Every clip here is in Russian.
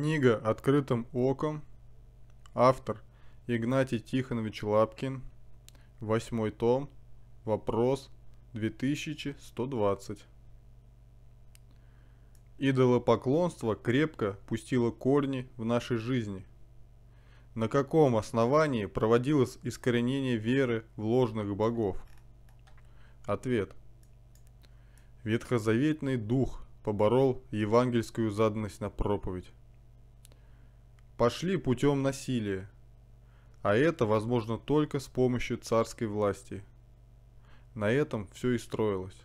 Книга «Открытым оком». Автор Игнатий Тихонович Лапкин. Восьмой том. Вопрос 2120. Идолопоклонство крепко пустило корни в нашей жизни. На каком основании проводилось искоренение веры в ложных богов? Ответ. Ветхозаветный дух поборол евангельскую заданность на проповедь пошли путем насилия, а это возможно только с помощью царской власти. На этом все и строилось.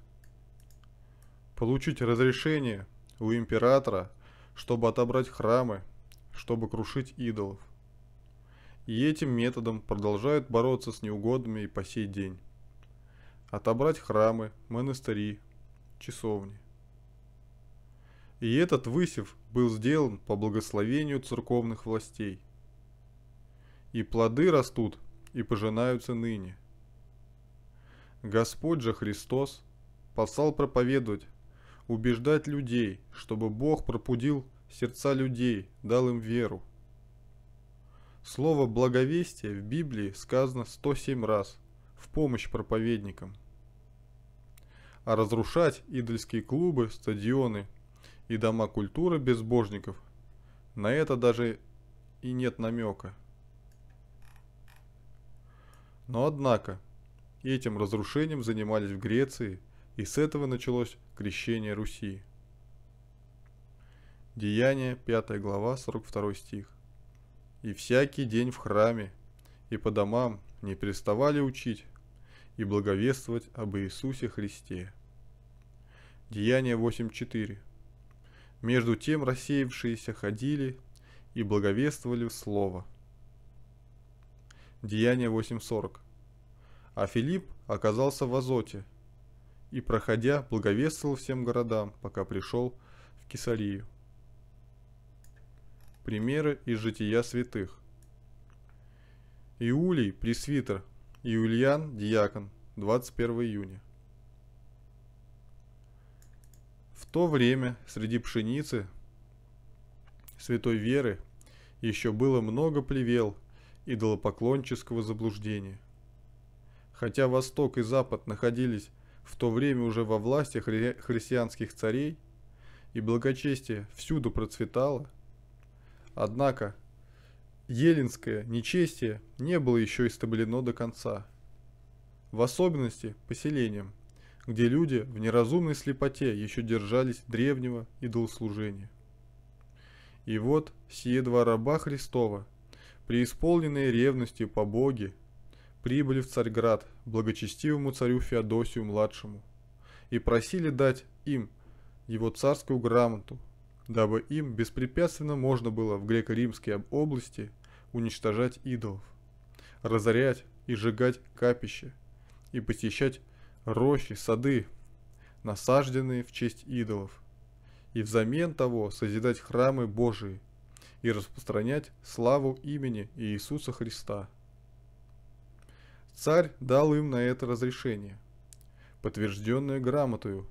Получить разрешение у императора, чтобы отобрать храмы, чтобы крушить идолов. И этим методом продолжают бороться с неугодными и по сей день. Отобрать храмы, монастыри, часовни и этот высев был сделан по благословению церковных властей. И плоды растут, и пожинаются ныне. Господь же Христос послал проповедовать, убеждать людей, чтобы Бог пропудил сердца людей, дал им веру. Слово «благовестие» в Библии сказано 107 раз в помощь проповедникам. А разрушать идольские клубы, стадионы, и дома культуры безбожников. На это даже и нет намека. Но однако, этим разрушением занимались в Греции, и с этого началось крещение Руси. Деяние, 5 глава, 42 стих. «И всякий день в храме и по домам не переставали учить и благовествовать об Иисусе Христе». Деяние 8.4. Между тем рассеявшиеся ходили и благовествовали слово. Деяние 8.40 А Филипп оказался в Азоте и, проходя, благовествовал всем городам, пока пришел в Кесарию. Примеры из жития святых. Иулий, пресвитер, Иулиан, диакон, 21 июня. то время среди пшеницы святой веры еще было много плевел идолопоклонческого заблуждения. Хотя Восток и Запад находились в то время уже во власти хри христианских царей, и благочестие всюду процветало, однако елинское нечестие не было еще истреблено до конца, в особенности поселением – где люди в неразумной слепоте еще держались древнего идолослужения. И вот сие два раба Христова, преисполненные ревностью по Боге, прибыли в Царьград благочестивому царю Феодосию-младшему и просили дать им его царскую грамоту, дабы им беспрепятственно можно было в греко-римской области уничтожать идолов, разорять и сжигать капище и посещать рощи, сады, насажденные в честь идолов, и взамен того созидать храмы Божии и распространять славу имени Иисуса Христа. Царь дал им на это разрешение, подтвержденное грамотою,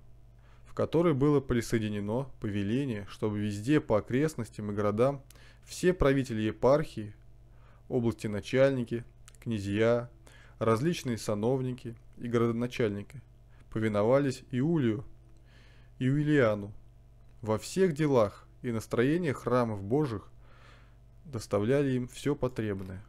в которой было присоединено повеление, чтобы везде по окрестностям и городам все правители епархии, области начальники, князья, различные сановники и городоначальники повиновались Иулию и Уильяну. Во всех делах и настроениях храмов божьих доставляли им все потребное.